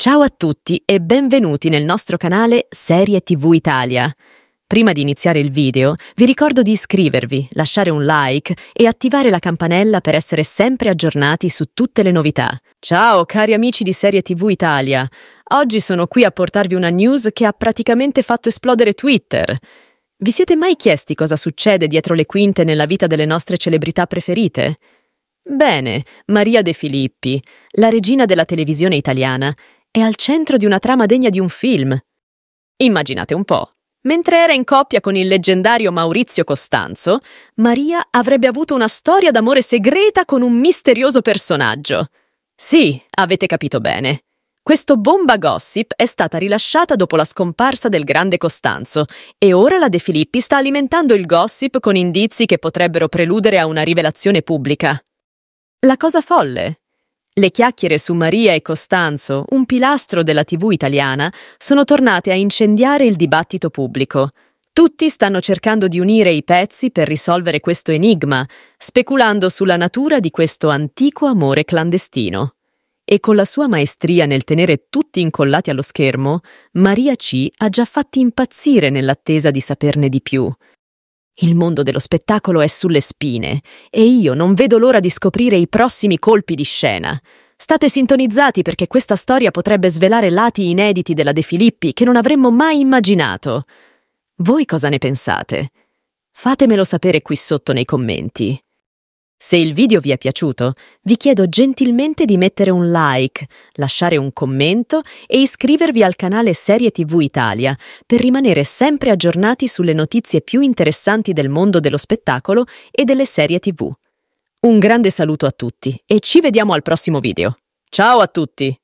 Ciao a tutti e benvenuti nel nostro canale Serie TV Italia. Prima di iniziare il video, vi ricordo di iscrivervi, lasciare un like e attivare la campanella per essere sempre aggiornati su tutte le novità. Ciao cari amici di Serie TV Italia. Oggi sono qui a portarvi una news che ha praticamente fatto esplodere Twitter. Vi siete mai chiesti cosa succede dietro le quinte nella vita delle nostre celebrità preferite? Bene, Maria De Filippi, la regina della televisione italiana, è al centro di una trama degna di un film. Immaginate un po'. Mentre era in coppia con il leggendario Maurizio Costanzo, Maria avrebbe avuto una storia d'amore segreta con un misterioso personaggio. Sì, avete capito bene. Questo bomba gossip è stata rilasciata dopo la scomparsa del grande Costanzo e ora la De Filippi sta alimentando il gossip con indizi che potrebbero preludere a una rivelazione pubblica. La cosa folle le chiacchiere su Maria e Costanzo, un pilastro della TV italiana, sono tornate a incendiare il dibattito pubblico. Tutti stanno cercando di unire i pezzi per risolvere questo enigma, speculando sulla natura di questo antico amore clandestino. E con la sua maestria nel tenere tutti incollati allo schermo, Maria C. ha già fatti impazzire nell'attesa di saperne di più. Il mondo dello spettacolo è sulle spine e io non vedo l'ora di scoprire i prossimi colpi di scena. State sintonizzati perché questa storia potrebbe svelare lati inediti della De Filippi che non avremmo mai immaginato. Voi cosa ne pensate? Fatemelo sapere qui sotto nei commenti. Se il video vi è piaciuto, vi chiedo gentilmente di mettere un like, lasciare un commento e iscrivervi al canale Serie TV Italia per rimanere sempre aggiornati sulle notizie più interessanti del mondo dello spettacolo e delle serie TV. Un grande saluto a tutti e ci vediamo al prossimo video. Ciao a tutti!